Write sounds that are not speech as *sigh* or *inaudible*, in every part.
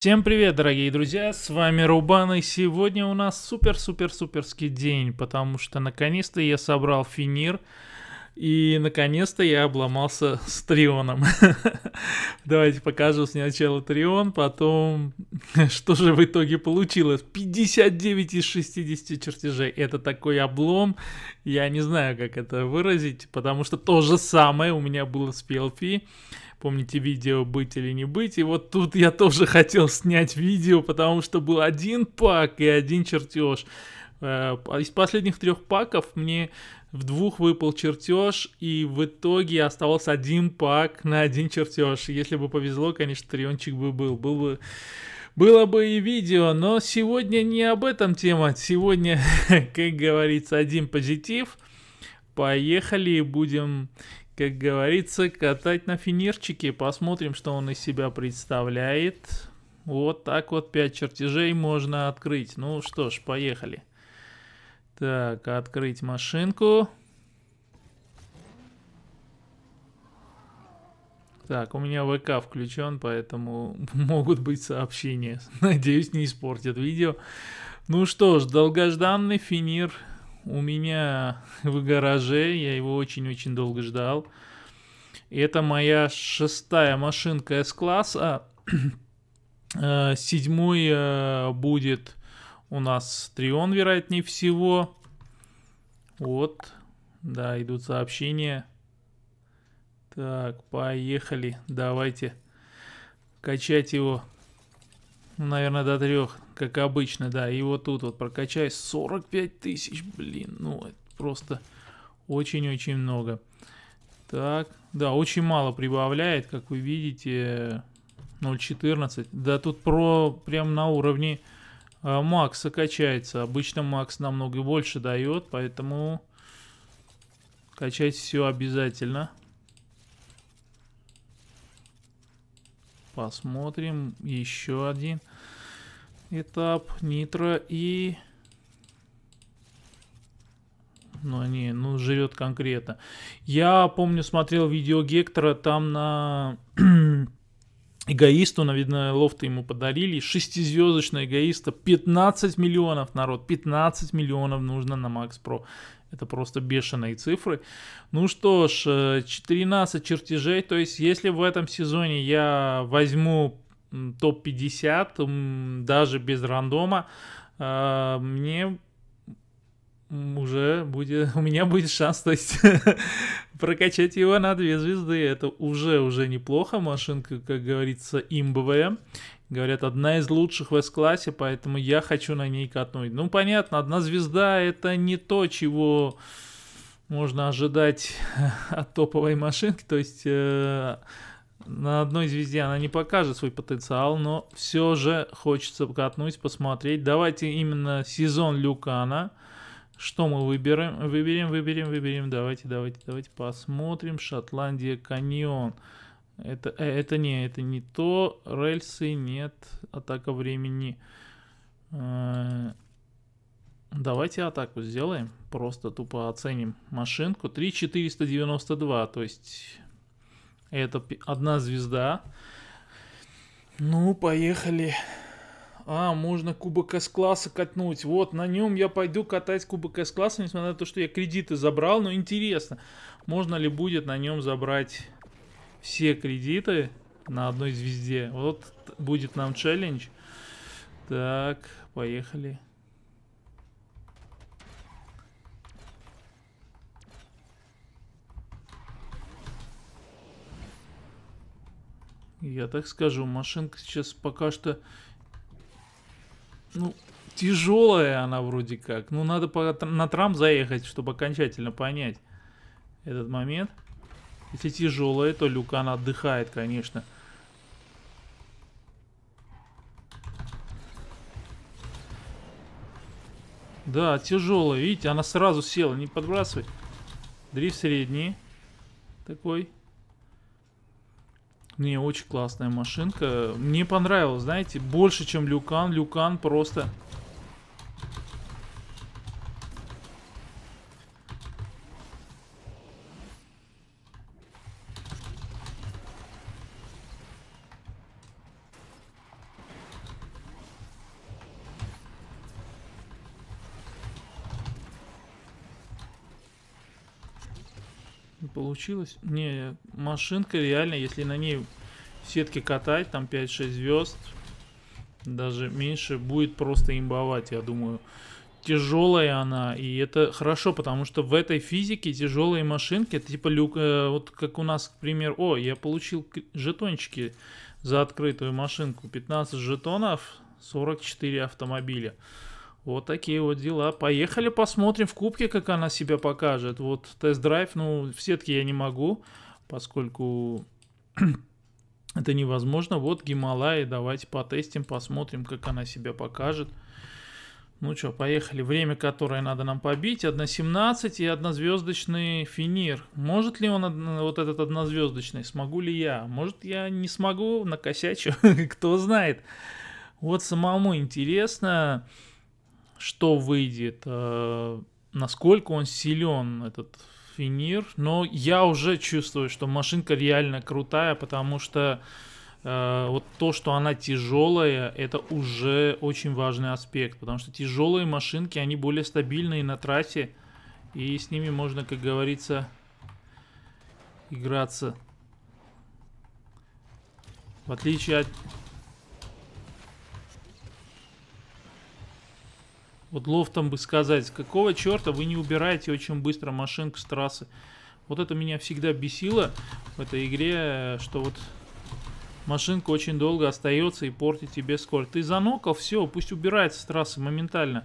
Всем привет, дорогие друзья, с вами Рубан, и сегодня у нас супер-супер-суперский день, потому что наконец-то я собрал финир, и наконец-то я обломался с Трионом. *laughs* Давайте покажу сначала Трион, потом *laughs* что же в итоге получилось. 59 из 60 чертежей. Это такой облом, я не знаю, как это выразить, потому что то же самое у меня было с PLP помните видео «Быть или не быть», и вот тут я тоже хотел снять видео, потому что был один пак и один чертеж. Э, из последних трех паков мне в двух выпал чертеж, и в итоге оставался один пак на один чертеж. Если бы повезло, конечно, триончик бы был. Был бы было бы и видео, но сегодня не об этом тема. Сегодня, *laughs* как говорится, один позитив. Поехали, и будем как говорится, катать на финирчике. Посмотрим, что он из себя представляет. Вот так вот 5 чертежей можно открыть. Ну что ж, поехали. Так, открыть машинку. Так, у меня ВК включен, поэтому *laughs* могут быть сообщения. *laughs* Надеюсь, не испортят видео. Ну что ж, долгожданный финир у меня *laughs* в гараже, я его очень-очень долго ждал. Это моя шестая машинка S-класса. *clears throat* Э, седьмой э, будет у нас Трион, вероятнее всего. Вот, да, идут сообщения. Так, поехали, давайте качать его, ну, наверное, до трех как обычно, да. И вот тут вот прокачай 45 тысяч, блин, ну это просто очень-очень много. Так, да, очень мало прибавляет, как вы видите, 0.14. Да тут про прям на уровне а, Макса качается. Обычно Макс намного больше дает, поэтому качать все обязательно. Посмотрим еще один этап, нитро и... Ну, не, ну, жрет конкретно. Я помню, смотрел видео Гектора, там на *clears throat* эгоисту, на наверное, лофты ему подарили. Шестизвездочного эгоиста. 15 миллионов, народ, 15 миллионов нужно на макс про Это просто бешеные цифры. Ну что ж, 14 э, чертежей. То есть, если в этом сезоне я возьму топ-50, даже без рандома, а, мне уже будет, *laughs* у меня будет шанс, то есть *laughs* прокачать его на две звезды, это уже уже неплохо, машинка, как говорится, имбовая, говорят, одна из лучших в С-классе, поэтому я хочу на ней катнуть. Ну, понятно, одна звезда это не то, чего можно ожидать *laughs* от топовой машинки, то есть э, на одной звезде она не покажет свой потенциал, но все же хочется катнуть, посмотреть. Давайте именно сезон Люкана. Что мы выберем? Выберем, выберем, выберем. Давайте, давайте, давайте посмотрим. Шотландия, каньон. Это, э, это не, это не то. Рельсы нет. Атака времени. Э, давайте атаку сделаем. Просто тупо оценим машинку. 3492, то есть это одна звезда. Ну, поехали. А, можно кубок С-класса катнуть. Вот, на нем я пойду катать кубок С-класса, несмотря на то, что я кредиты забрал. Но интересно, можно ли будет на нем забрать все кредиты на одной звезде. Вот будет нам челлендж. Так, поехали. Я так скажу, машинка сейчас пока что... Ну, тяжелая она вроде как. Ну, надо по, на трам заехать, чтобы окончательно понять этот момент. Если тяжелая, то люка она отдыхает, конечно. Да, тяжелая. Видите, она сразу села, не подбрасывай. Дрифт средний. Такой. Не, очень классная машинка. Мне понравилось, знаете, больше, чем Люкан. Люкан просто Получилось? Не, машинка реально, если на ней сетки катать, там 5-6 звезд, даже меньше, будет просто имбовать, я думаю. Тяжелая она, и это хорошо, потому что в этой физике тяжелые машинки, это типа люк, э, вот как у нас, к примеру, о, я получил жетончики за открытую машинку, 15 жетонов, 44 автомобиля. Вот такие вот дела. Поехали посмотрим в кубке, как она себя покажет. Вот тест-драйв, ну, в сетке я не могу, поскольку *clears throat* это невозможно. Вот Гималай, давайте потестим, посмотрим, как она себя покажет. Ну что, поехали. Время, которое надо нам побить. 1.17 и однозвездочный финир. Может ли он вот этот однозвездочный? Смогу ли я? Может я не смогу, накосячу. *laughs* Кто знает. Вот самому интересно. Интересно что выйдет, э, насколько он силен, этот финир. Но я уже чувствую, что машинка реально крутая, потому что э, вот то, что она тяжелая, это уже очень важный аспект, потому что тяжелые машинки, они более стабильные на трассе, и с ними можно, как говорится, играться. В отличие от Вот лофтом бы сказать, какого черта вы не убираете очень быстро машинку с трассы. Вот это меня всегда бесило в этой игре, что вот машинка очень долго остается и портит тебе скорость. Ты занокал, все, пусть убирается с трассы моментально.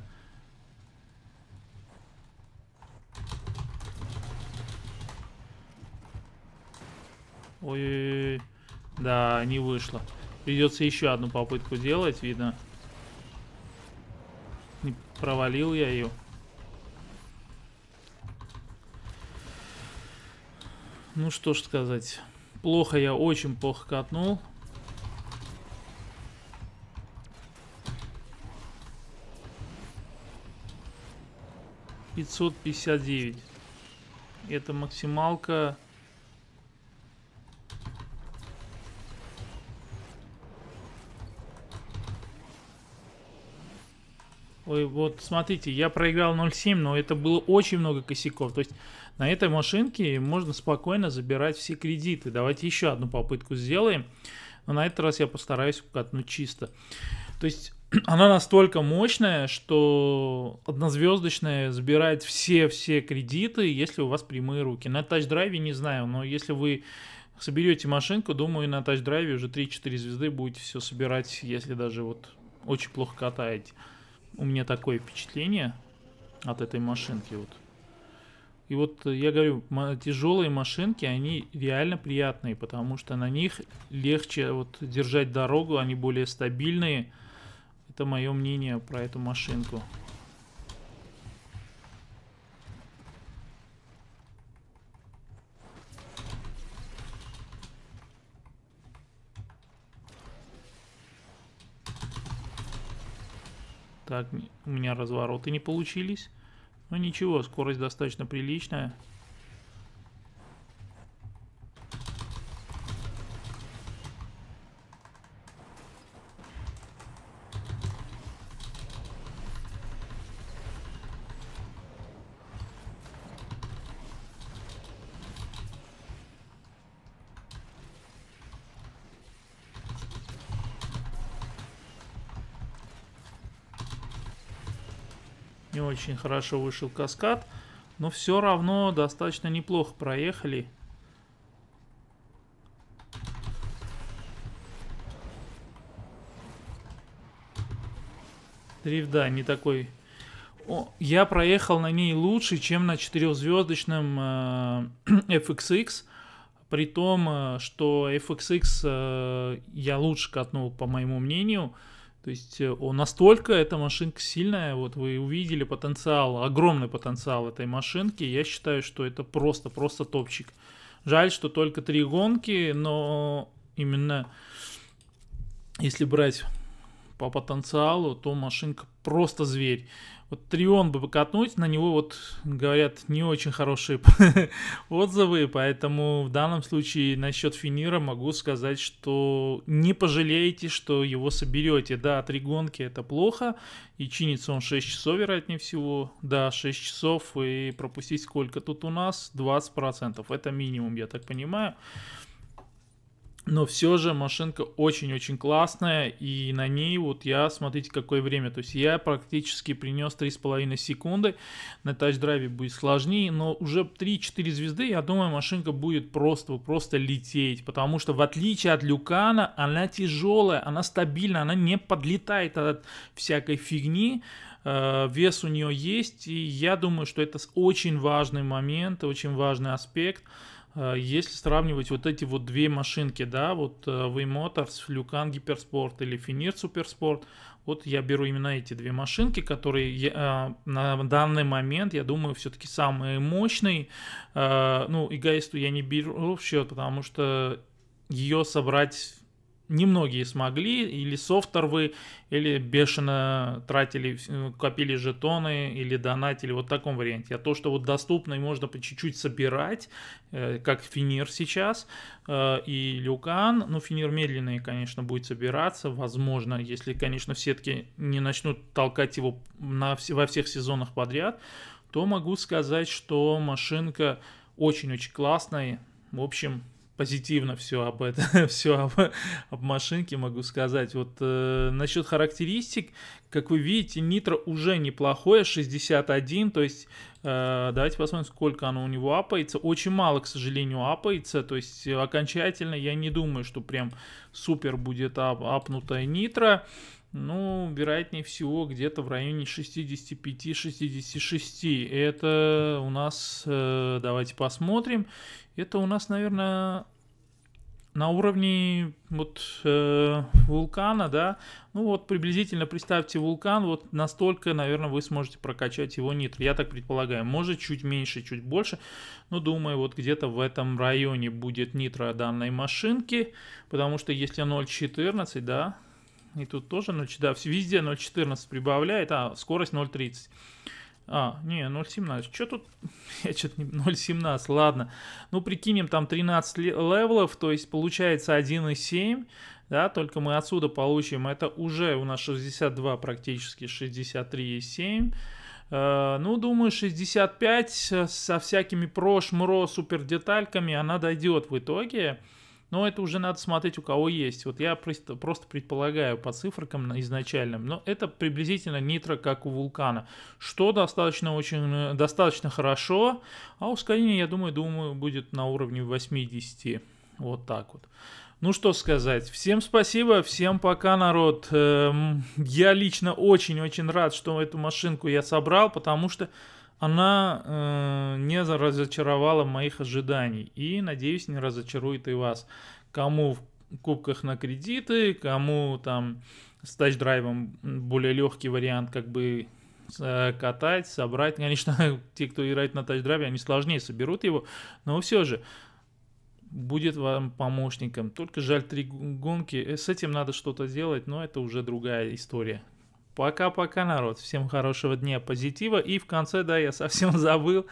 Ой, -ой, -ой. да, не вышло. Придется еще одну попытку делать, видно не провалил я ее. Ну что ж сказать. Плохо я, очень плохо катнул. Пятьсот пятьдесят девять. Это максималка Ой, вот смотрите, я проиграл 0.7, но это было очень много косяков. То есть на этой машинке можно спокойно забирать все кредиты. Давайте еще одну попытку сделаем. Но на этот раз я постараюсь катнуть чисто. То есть *clears throat* она настолько мощная, что однозвездочная забирает все-все кредиты, если у вас прямые руки. На тач-драйве не знаю, но если вы соберете машинку, думаю, на тач-драйве уже 3-4 звезды будете все собирать, если даже вот очень плохо катаете у меня такое впечатление от этой машинки вот. И вот э, я говорю, тяжелые машинки, они реально приятные, потому что на них легче вот держать дорогу, они более стабильные. Это мое мнение про эту машинку. Так, у меня развороты не получились. Но ну, ничего, скорость достаточно приличная. Не очень хорошо вышел каскад. Но все равно достаточно неплохо проехали. Дрифт, да, не такой. О, я проехал на ней лучше, чем на четырехзвездочном э, *clears throat* FXX. При том, э, что FXX э, я лучше катнул, по моему мнению. То есть э, настолько эта машинка сильная, вот вы увидели потенциал, огромный потенциал этой машинки. Я считаю, что это просто-просто топчик. Жаль, что только три гонки, но именно если брать по потенциалу, то машинка просто зверь. Вот Трион бы покатнуть, на него вот, говорят, не очень хорошие *laughs* отзывы, поэтому в данном случае насчет Финира могу сказать, что не пожалеете, что его соберете. Да, три гонки это плохо, и чинится он 6 часов, вероятнее всего. Да, 6 часов, и пропустить сколько тут у нас? 20%. Это минимум, я так понимаю. Но все же машинка очень-очень классная, и на ней вот я, смотрите, какое время. То есть я практически принес 3,5 секунды. На тач-драйве будет сложнее, но уже 3-4 звезды, я думаю, машинка будет просто, просто лететь. Потому что в отличие от Люкана, она тяжелая, она стабильная, она не подлетает от всякой фигни э, вес у нее есть, и я думаю, что это очень важный момент, очень важный аспект, Э, если сравнивать вот эти вот две машинки, да, вот Waymotor's э, Flukan Гиперспорт или Finir Суперспорт, вот я беру именно эти две машинки, которые э, на данный момент, я думаю, все-таки самые мощные. Э, ну, и Гайсту я не беру в счет, потому что ее собрать немногие смогли, или софтор вы или бешено тратили, э, копили жетоны, или донатили, вот в таком варианте. А то, что вот доступно и можно по чуть-чуть собирать, э, как Финир сейчас, э, и Люкан, ну, Финир медленный, конечно, будет собираться, возможно, если, конечно, в сетке не начнут толкать его на, во всех сезонах подряд, то могу сказать, что машинка очень-очень классная, в общем, позитивно все об этом, *laughs* все об, об машинке могу сказать. Вот э, насчет характеристик, как вы видите, нитро уже неплохое, 61, то есть э, давайте посмотрим, сколько оно у него апается. Очень мало, к сожалению, апается, то есть э, окончательно я не думаю, что прям супер будет ап апнутое нитро. Ну, вероятнее всего, где-то в районе 65-66. Это у нас, э, давайте посмотрим, это у нас, наверное, на уровне вот э, вулкана, да, ну вот приблизительно представьте вулкан, вот настолько, наверное, вы сможете прокачать его нитр. я так предполагаю, может чуть меньше, чуть больше, но думаю, вот где-то в этом районе будет нитро данной машинки, потому что если 0.14, да, и тут тоже 0,4, да, везде 0,14 прибавляет, а скорость 0,30. А, не, 0.17. Что тут? *laughs* Я что-то не... 0.17, ладно. Ну, прикинем, там 13 левелов, то есть получается 1.7, да, только мы отсюда получим, это уже у нас 62 практически, 63.7. Э, а, ну, думаю, 65 э, со всякими прошмро супер детальками она дойдет в итоге. Но это уже надо смотреть, у кого есть. Вот я просто, просто предполагаю по цифрам изначальным, но это приблизительно нитро, как у вулкана, что достаточно, очень, э, достаточно хорошо, а ускорение, я думаю, думаю, будет на уровне 80. Вот так вот. Ну что сказать, всем спасибо, всем пока, народ. Эм, я лично очень-очень рад, что эту машинку я собрал, потому что она э, не разочаровала моих ожиданий и, надеюсь, не разочарует и вас. Кому в кубках на кредиты, кому там с тач-драйвом более легкий вариант как бы э, катать, собрать. Конечно, *laughs* те, кто играет на тач-драйве, они сложнее соберут его, но все же будет вам помощником. Только жаль три гонки. Э, с этим надо что-то делать, но это уже другая история. Пока-пока, народ. Всем хорошего дня, позитива. И в конце, да, я совсем *laughs* забыл.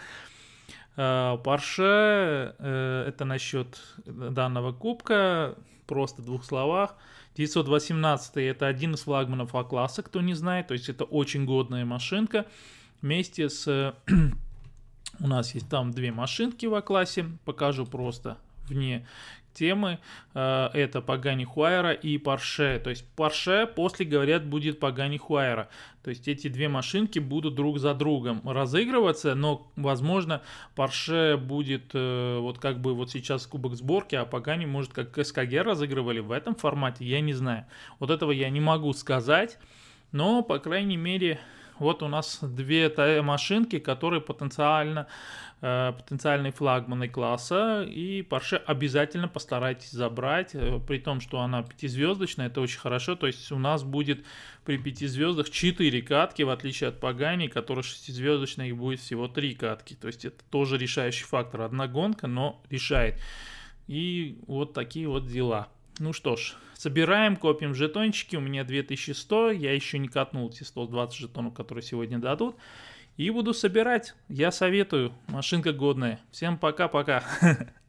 Порше, а, э, это насчет данного кубка, просто в двух словах. 918 это один из флагманов А-класса, кто не знает, то есть это очень годная машинка. Вместе с... Э, *clears throat* у нас есть там две машинки в А-классе, покажу просто вне темы. Э, это Пагани Хуайра и Порше. То есть Порше после, говорят, будет Пагани Хуайра. То есть эти две машинки будут друг за другом разыгрываться, но, возможно, Порше будет э, вот как бы вот сейчас кубок сборки, а Пагани, может, как СКГ разыгрывали в этом формате, я не знаю. Вот этого я не могу сказать, но, по крайней мере, вот у нас две машинки, которые потенциально, э, потенциальные флагманы класса, и Porsche обязательно постарайтесь забрать, э, при том, что она пятизвездочная, это очень хорошо, то есть у нас будет при пяти звездах 4 катки, в отличие от Пагани, которая шестизвездочная, их будет всего три катки, то есть это тоже решающий фактор, одна гонка, но решает. И вот такие вот дела. Ну что ж, собираем, копим жетончики. У меня 2100, я еще не катнул те 120 жетонов, которые сегодня дадут. И буду собирать. Я советую, машинка годная. Всем пока-пока. *laughs*